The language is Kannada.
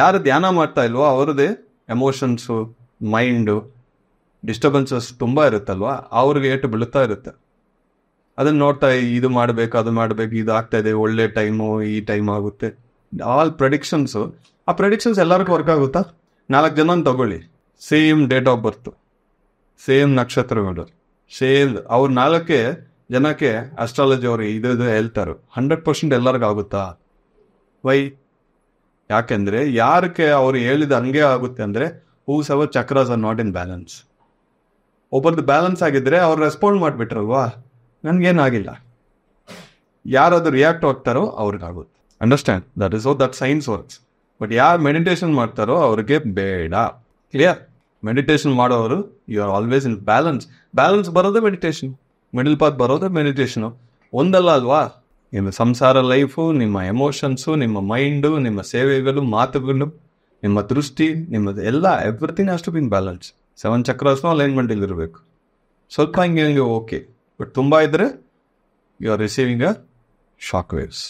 ಯಾರು ಧ್ಯಾನ ಮಾಡ್ತಾ ಇಲ್ವೋ ಅವ್ರದ್ದೇ ಎಮೋಷನ್ಸು ಮೈಂಡು ಡಿಸ್ಟರ್ಬೆನ್ಸಸ್ ತುಂಬ ಇರುತ್ತಲ್ವಾ ಅವ್ರಿಗೆ ಏಟು ಬೀಳ್ತಾ ಇರುತ್ತೆ ಅದನ್ನು ನೋಡ್ತಾ ಇದು ಮಾಡಬೇಕು ಅದು ಮಾಡಬೇಕು ಇದು ಆಗ್ತಾ ಇದೆ ಒಳ್ಳೆ ಟೈಮು ಈ ಟೈಮ್ ಆಗುತ್ತೆ ಆಲ್ ಪ್ರೆಡಿಕ್ಷನ್ಸು ಆ ಪ್ರೆಡಿಕ್ಷನ್ಸ್ ಎಲ್ಲರಿಗೂ ವರ್ಕ್ ಆಗುತ್ತಾ ನಾಲ್ಕು ಜನ ತಗೊಳ್ಳಿ same date of birth same ನಕ್ಷತ್ರಗಳು ಸೇಮ್ ಅವ್ರ ನಾಲ್ಕೇ ಜನಕ್ಕೆ ಅಸ್ಟ್ರಾಲಜಿ ಅವರು ಇದು ಇದು ಹೇಳ್ತಾರೆ ಹಂಡ್ರೆಡ್ ಪರ್ಸೆಂಟ್ ಎಲ್ಲರಿಗೂ ಆಗುತ್ತಾ ವೈ ಯಾಕೆಂದ್ರೆ ಯಾರಕ್ಕೆ ಅವ್ರು ಹೇಳಿದ ಹಂಗೆ ಆಗುತ್ತೆ ಅಂದ್ರೆ whose our chakras are not in balance ಒಬ್ಬರದ್ದು ಬ್ಯಾಲೆನ್ಸ್ ಆಗಿದ್ರೆ ಅವ್ರು ರೆಸ್ಪಾಂಡ್ ಮಾಡಿಬಿಟ್ರಲ್ವಾ ನನಗೇನಾಗಿಲ್ಲ ಯಾರಾದ್ರೂ ರಿಯಾಕ್ಟ್ ಆಗ್ತಾರೋ ಅವ್ರಿಗಾಗುತ್ತೆ understand that is oh that science works but ಯಾರು ಮೆಡಿಟೇಷನ್ ಮಾಡ್ತಾರೋ ಅವ್ರಿಗೆ ಬೇಡ ಕ್ಲಿಯರ್ ಮೆಡಿಟೇಷನ್ ಮಾಡೋರು you are always in balance balance ಬರೋದೇ ಮೆಡಿಟೇಷನ್ ಮಿಡಲ್ ಪಾತ್ ಬರೋದೇ ಮೆಡಿಟೇಷನು ಒಂದಲ್ಲ ಅಲ್ವಾ ನಿಮ್ಮ ಸಂಸಾರ ಲೈಫು ನಿಮ್ಮ ಎಮೋಷನ್ಸು ನಿಮ್ಮ ಮೈಂಡು ನಿಮ್ಮ ಸೇವೆಗಳು ಮಾತುಗಳು ನಿಮ್ಮ ದೃಷ್ಟಿ ನಿಮ್ಮದು ಎಲ್ಲ ಎವ್ರಿಥಿಂಗ್ ಅಷ್ಟು ಬಿನ್ ಬ್ಯಾಲೆನ್ಸ್ ಸೆವೆನ್ ಚಕ್ರಸ್ನೂ ಅಲೈನ್ಮೆಂಟ್ ಇರಬೇಕು ಸ್ವಲ್ಪ ಹಿಂಗೆ ಹಂಗೆ ಓಕೆ ಬಟ್ ತುಂಬ ಇದ್ದರೆ you are receiving a shock waves